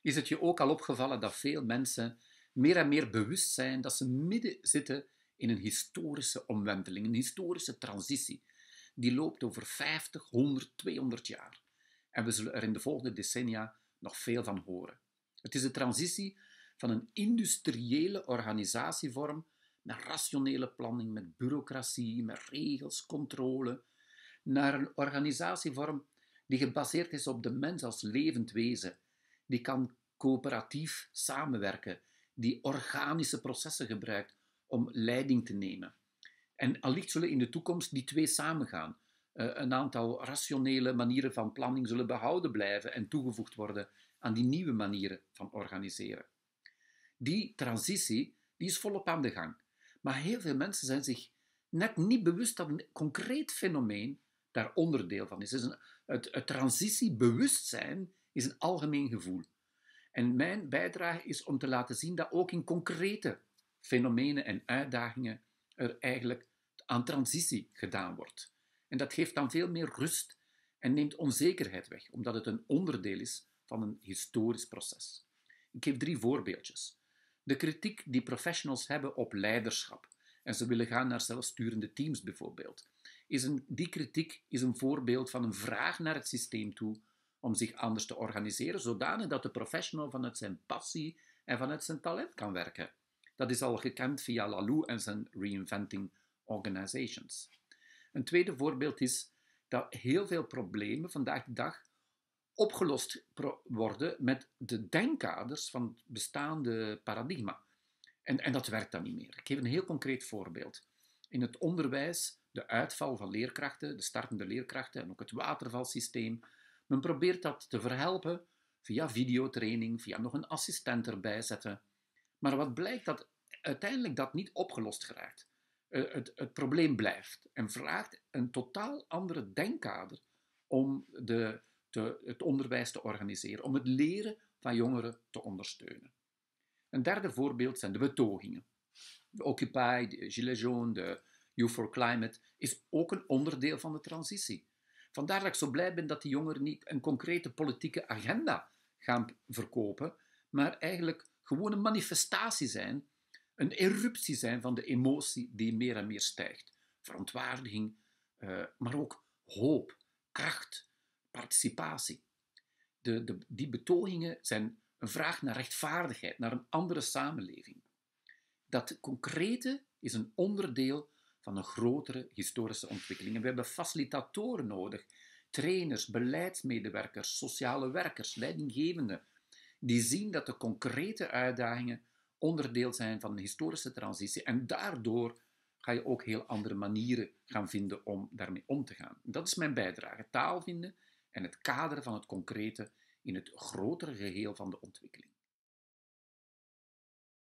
Is het je ook al opgevallen dat veel mensen meer en meer bewust zijn dat ze midden zitten in een historische omwenteling, een historische transitie? Die loopt over 50, 100, 200 jaar. En we zullen er in de volgende decennia nog veel van horen. Het is de transitie van een industriële organisatievorm naar rationele planning met bureaucratie, met regels, controle, naar een organisatievorm die gebaseerd is op de mens als levend wezen die kan coöperatief samenwerken, die organische processen gebruikt om leiding te nemen. En allicht zullen in de toekomst die twee samengaan. Eh, een aantal rationele manieren van planning zullen behouden blijven en toegevoegd worden aan die nieuwe manieren van organiseren. Die transitie die is volop aan de gang. Maar heel veel mensen zijn zich net niet bewust dat een concreet fenomeen daar onderdeel van is. Dus een, het, het transitiebewustzijn is een algemeen gevoel. En mijn bijdrage is om te laten zien dat ook in concrete fenomenen en uitdagingen er eigenlijk aan transitie gedaan wordt. En dat geeft dan veel meer rust en neemt onzekerheid weg, omdat het een onderdeel is van een historisch proces. Ik geef drie voorbeeldjes. De kritiek die professionals hebben op leiderschap, en ze willen gaan naar zelfsturende teams bijvoorbeeld, is een, die kritiek is een voorbeeld van een vraag naar het systeem toe om zich anders te organiseren, zodanig dat de professional vanuit zijn passie en vanuit zijn talent kan werken. Dat is al gekend via Lalou en zijn Reinventing Organizations. Een tweede voorbeeld is dat heel veel problemen vandaag de dag opgelost worden met de denkkaders van het bestaande paradigma. En, en dat werkt dan niet meer. Ik geef een heel concreet voorbeeld. In het onderwijs, de uitval van leerkrachten, de startende leerkrachten en ook het watervalsysteem, men probeert dat te verhelpen via videotraining, via nog een assistent erbij zetten. Maar wat blijkt dat uiteindelijk dat niet opgelost geraakt. Eh, het, het, probleem blijft en vraagt een totaal andere denkkader om de, te, het onderwijs te organiseren, om het leren van jongeren te ondersteunen. Een derde voorbeeld zijn de betogingen. De Occupy, de Gilets jaunes, de Youth for Climate is ook een onderdeel van de transitie. Vandaar dat ik zo blij ben dat die jongeren niet een concrete politieke agenda gaan verkopen, maar eigenlijk gewoon een manifestatie zijn, een eruptie zijn van de emotie die meer en meer stijgt. Verontwaardiging, eh, maar ook hoop, kracht, participatie. De, de, die betogingen zijn een vraag naar rechtvaardigheid, naar een andere samenleving. Dat concrete is een onderdeel van een grotere historische ontwikkeling. En we hebben facilitatoren nodig, trainers, beleidsmedewerkers, sociale werkers, leidinggevenden, die zien dat de concrete uitdagingen onderdeel zijn van een historische transitie en daardoor ga je ook heel andere manieren gaan vinden om daarmee om te gaan. Dat is mijn bijdrage, taal vinden en het kaderen van het concrete in het grotere geheel van de ontwikkeling.